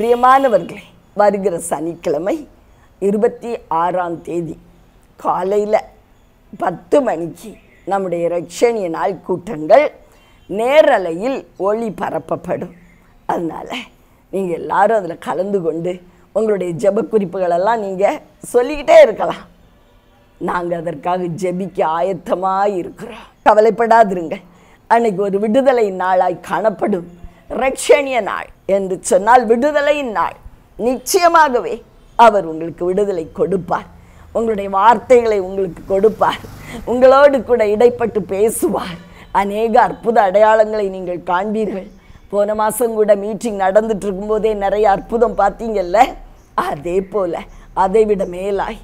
பிரியமானவர்களே வருகிற சனிக்கிழமை இருபத்தி ஆறாம் தேதி காலையில் பத்து மணிக்கு நம்முடைய ரட்சணிய நாள் கூட்டங்கள் நேரலையில் ஒளி பரப்பப்படும் அதனால் நீங்கள் எல்லாரும் அதில் கலந்து கொண்டு உங்களுடைய ஜப குறிப்புகளெல்லாம் நீங்கள் சொல்லிக்கிட்டே இருக்கலாம் நாங்கள் அதற்காக ஜபிக்க ஆயத்தமாக இருக்கிறோம் கவலைப்படாதிருங்க அன்னைக்கு ஒரு விடுதலை நாளாய் காணப்படும் ரட்சணிய நாள் என்று சொன்னால் விடுதலையின் நாள் நிச்சயமாகவே அவர் உங்களுக்கு விடுதலை கொடுப்பார் உங்களுடைய வார்த்தைகளை உங்களுக்கு கொடுப்பார் உங்களோடு கூட இடைப்பட்டு பேசுவார் அநேக அற்புத அடையாளங்களை நீங்கள் காண்பீர்கள் போன மாதம் கூட மீட்டிங் நடந்துட்டு இருக்கும்போதே நிறைய அற்புதம் பார்த்தீங்கல்ல அதே போல் அதைவிட மேலாய்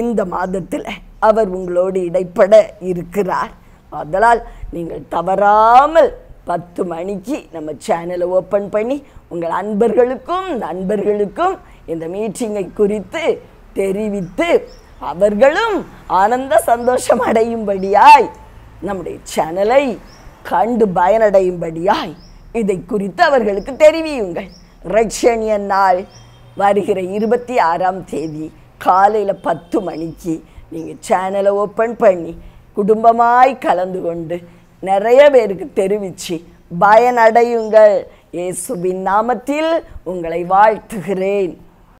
இந்த மாதத்தில் அவர் உங்களோடு இடைப்பட இருக்கிறார் அதனால் நீங்கள் தவறாமல் பத்து மணிக்கு நம்ம சேனலை ஓப்பன் பண்ணி உங்கள் அன்பர்களுக்கும் நண்பர்களுக்கும் இந்த மீட்டிங்கை குறித்து தெரிவித்து அவர்களும் ஆனந்த சந்தோஷம் அடையும்படியாய் நம்முடைய சேனலை கண்டு பயனடையும்படியாய் இதை குறித்து அவர்களுக்கு தெரிவியுங்கள் ரட்சணிய நாள் வருகிற இருபத்தி ஆறாம் தேதி காலையில் பத்து மணிக்கு நீங்கள் சேனலை ஓப்பன் பண்ணி குடும்பமாய் கலந்து கொண்டு நிறைய பேருக்கு தெரிவிச்சு பயனடையுங்கள் இயேசுவின் நாமத்தில் உங்களை வாழ்த்துகிறேன்